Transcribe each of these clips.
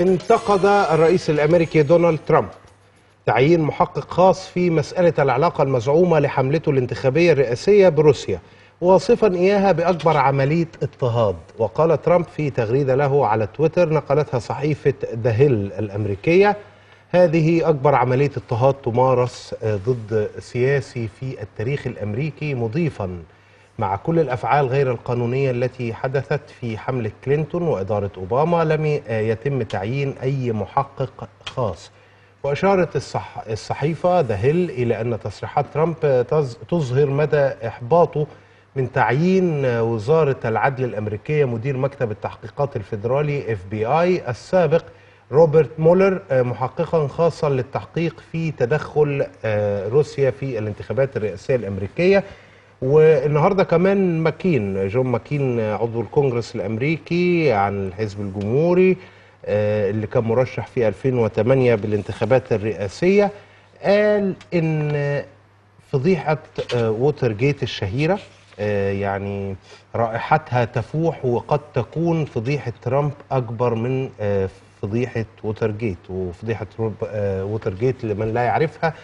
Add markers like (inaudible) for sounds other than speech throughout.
انتقد الرئيس الامريكي دونالد ترامب تعيين محقق خاص في مساله العلاقه المزعومه لحملته الانتخابيه الرئاسيه بروسيا واصفا اياها باكبر عمليه اضطهاد وقال ترامب في تغريده له على تويتر نقلتها صحيفه دهيل الامريكيه هذه اكبر عمليه اضطهاد تمارس ضد سياسي في التاريخ الامريكي مضيفا مع كل الأفعال غير القانونية التي حدثت في حملة كلينتون وإدارة أوباما لم يتم تعيين أي محقق خاص وأشارت الصح... الصحيفة ذا هيل إلى أن تصريحات ترامب تز... تظهر مدى إحباطه من تعيين وزارة العدل الأمريكية مدير مكتب التحقيقات الفيدرالي اف بي آي السابق روبرت مولر محققا خاصا للتحقيق في تدخل آه، روسيا في الانتخابات الرئاسية الأمريكية والنهارده كمان ماكين جون ماكين عضو الكونجرس الامريكي عن الحزب الجمهوري آه، اللي كان مرشح في 2008 بالانتخابات الرئاسيه قال ان فضيحه آه، ووتر جيت الشهيره آه، يعني رائحتها تفوح وقد تكون فضيحه ترامب اكبر من فضيحه ووتر جيت وفضيحه ووتر جيت لمن لا يعرفها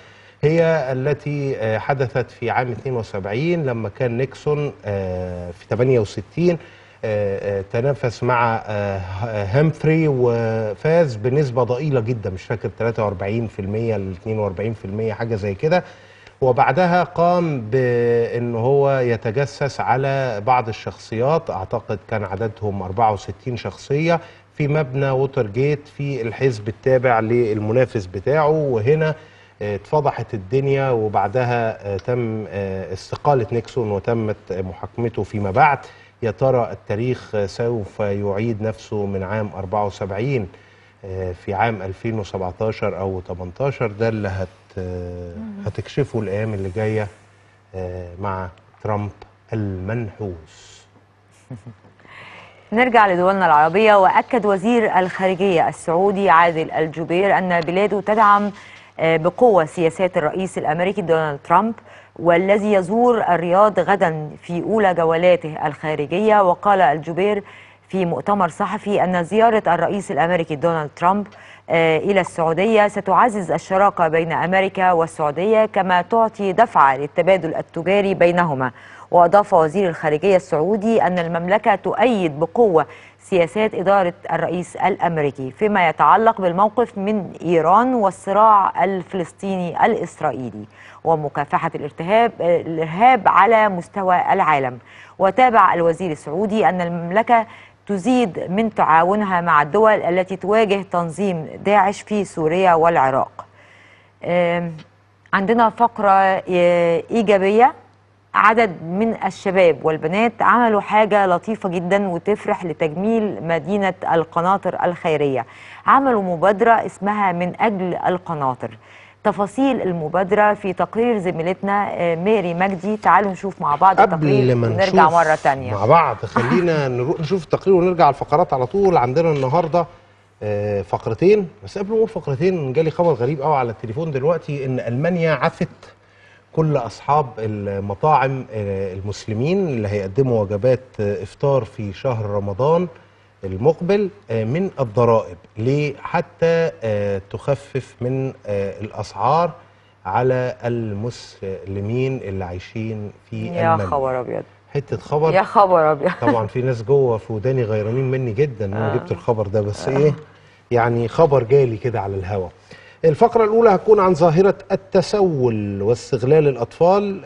هي التي آه، حدثت في عام 72 لما كان نيكسون آه، في 68 آه، تنافس مع هامفري وفاز بنسبة ضئيلة جدا مش فاكر 43% ل 42% حاجة زي كده وبعدها قام بأن هو يتجسس على بعض الشخصيات أعتقد كان عددهم 64 شخصية في مبنى ووتر جيت في الحزب التابع للمنافس بتاعه وهنا اتفضحت الدنيا وبعدها آه، تم آه، استقالة نيكسون وتمت محاكمته فيما بعد يا ترى التاريخ آه، سوف يعيد نفسه من عام 74 في عام 2017 أو 18 ده اللي هت هتكشفه الأيام اللي جاية مع ترامب المنحوس (laughs) نرجع لدولنا العربية وأكد وزير الخارجية السعودي عادل الجبير أن بلاده تدعم آه، بقوة سياسات الرئيس الأمريكي دونالد ترامب والذي يزور الرياض غدا في أولى جولاته الخارجية وقال الجبير في مؤتمر صحفي أن زيارة الرئيس الأمريكي دونالد ترامب آه، إلى السعودية ستعزز الشراكة بين أمريكا والسعودية كما تعطي دفعة للتبادل التجاري بينهما وأضاف وزير الخارجية السعودي أن المملكة تؤيد بقوة سياسات إدارة الرئيس الأمريكي فيما يتعلق بالموقف من إيران والصراع الفلسطيني الإسرائيلي ومكافحة الارتهاب الإرهاب على مستوى العالم وتابع الوزير السعودي أن المملكة تزيد من تعاونها مع الدول التي تواجه تنظيم داعش في سوريا والعراق عندنا فقرة آه، إيجابية عدد من الشباب والبنات عملوا حاجة لطيفة جدا وتفرح لتجميل مدينة القناطر الخيرية عملوا مبادرة اسمها من أجل القناطر تفاصيل المبادرة في تقرير زميلتنا آه، ميري مجدي تعالوا نشوف مع بعض التقرير ونرجع مرة تانية مع بعض خلينا (laughs) نروح نشوف التقرير ونرجع على الفقرات على طول عندنا النهاردة آه، فقرتين بس قبل ما اقول فقرتين جالي خبر غريب قوي على التليفون دلوقتي ان المانيا عفت كل اصحاب المطاعم آه، المسلمين اللي هيقدموا وجبات افطار في شهر رمضان المقبل آه، من الضرائب ليه حتى آه، تخفف من آه، الأسعار على المسلمين اللي عايشين في يا المنزل. خبر أبيض حته خبر يا خبر ابيض (laughs) طبعا في ناس جوه في وداني غيرانين مني جدا ان انا آه. جبت الخبر ده بس آه. ايه يعني خبر جالي كده على الهوا الفقرة الأولى هتكون عن ظاهرة التسول واستغلال الأطفال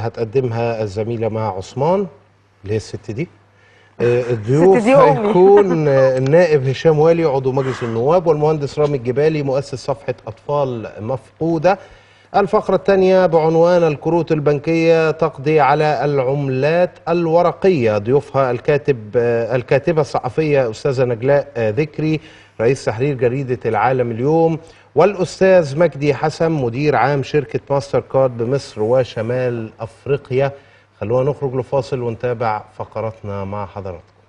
هتقدمها الزميلة مع عثمان اللي هي الست دي آه، الضيوف هيكون النائب (laughs) هشام والي عضو مجلس النواب والمهندس رامي الجبالي مؤسس صفحة أطفال مفقودة الفقرة الثانية بعنوان الكروت البنكية تقضي على العملات الورقية ضيوفها الكاتب آه، الكاتبة الصحفية أستاذة نجلاء آه، ذكري رئيس تحرير جريدة العالم اليوم والأستاذ مجدي حسن مدير عام شركة ماستر كارد بمصر وشمال أفريقيا خلونا نخرج لفاصل ونتابع فقراتنا مع حضراتكم